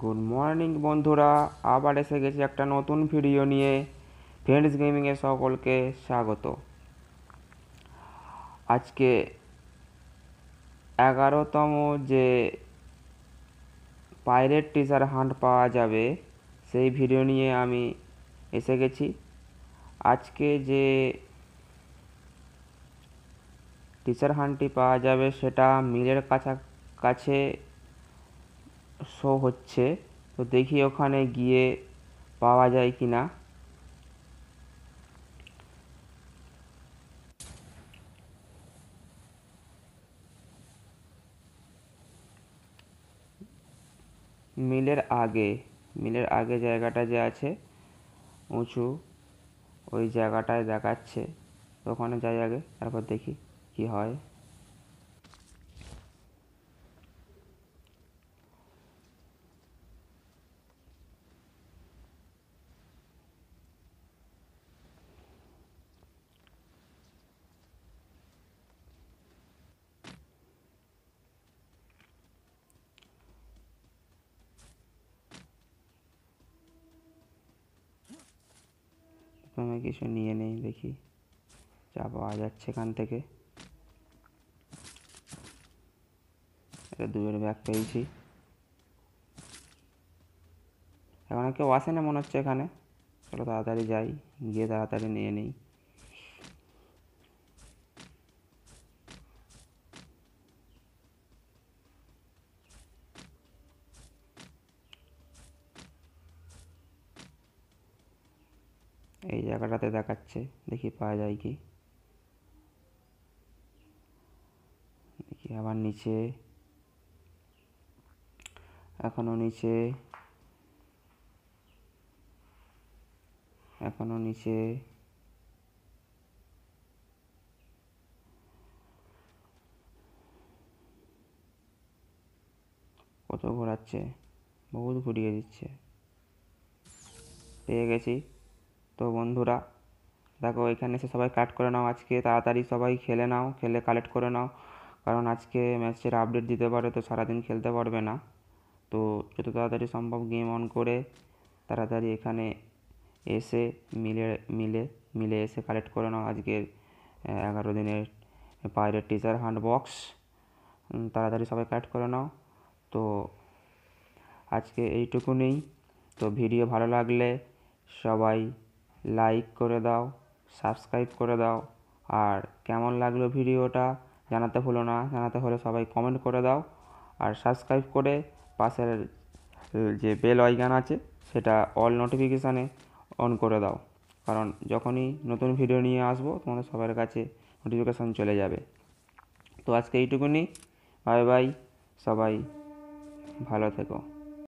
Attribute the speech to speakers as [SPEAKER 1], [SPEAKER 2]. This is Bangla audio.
[SPEAKER 1] গুড মর্নিং বন্ধুরা আবার এসে গেছি একটা নতুন ভিডিও নিয়ে ফ্রেন্ডস গেমিংয়ে সকলকে স্বাগত আজকে এগারোতম যে পাইরেট টিচার হান্ট পাওয়া যাবে সেই ভিডিও নিয়ে আমি এসে গেছি আজকে যে টিচার হান্টটি পাওয়া যাবে সেটা মিলের কাছা কাছে শো হচ্ছে তো দেখি ওখানে গিয়ে পাওয়া যায় কি না মিলের আগে মিলের আগে জায়গাটা যে আছে উঁচু ওই জায়গাটায় দেখাচ্ছে ওখানে যাই আগে তারপর দেখি কি হয় প্রথমে কিছু নিয়ে নেই দেখি যা পাওয়া যাচ্ছে এখান থেকে এটা দুজোর ব্যাগ পেয়েছি এখন কেউ আসে না মনে হচ্ছে এখানে চলো তাড়াতাড়ি যাই গিয়ে তাড়াতাড়ি নিয়ে নিই এই জায়গাটাতে দেখাচ্ছে দেখি পাওয়া যায় কি দেখি আবার নিচে এখনও নিচে এখনও নিচে কত ঘোরাচ্ছে বহুত ঘুরিয়ে দিচ্ছে পেয়ে গেছি তো বন্ধুরা দেখো এখানে এসে সবাই কাট করে নাও আজকে তাড়াতাড়ি সবাই খেলে নাও খেলে কালেক্ট করে নাও কারণ আজকে ম্যাচের আপডেট দিতে পারে তো সারাদিন খেলতে পারবে না তো যত তাড়াতাড়ি সম্ভব গেম অন করে তাড়াতাড়ি এখানে এসে মিলে মিলে মিলে এসে কালেক্ট করে নাও আজকের এগারো দিনের পায়ের টিচার হ্যান্ড বক্স তাড়াতাড়ি সবাই কালেক্ট করে নাও তো আজকে এইটুকু নেই তো ভিডিও ভালো লাগলে সবাই লাইক করে দাও সাবস্ক্রাইব করে দাও আর কেমন লাগলো ভিডিওটা জানাতে হলো না জানাতে হলে সবাই কমেন্ট করে দাও আর সাবস্ক্রাইব করে পাশের যে বেল আইকন আছে সেটা অল নোটিফিকেশানে অন করে দাও কারণ যখনই নতুন ভিডিও নিয়ে আসবো তোমাদের সবার কাছে নোটিফিকেশান চলে যাবে তো আজকে এইটুকুনি বাই বাই সবাই ভালো থেকো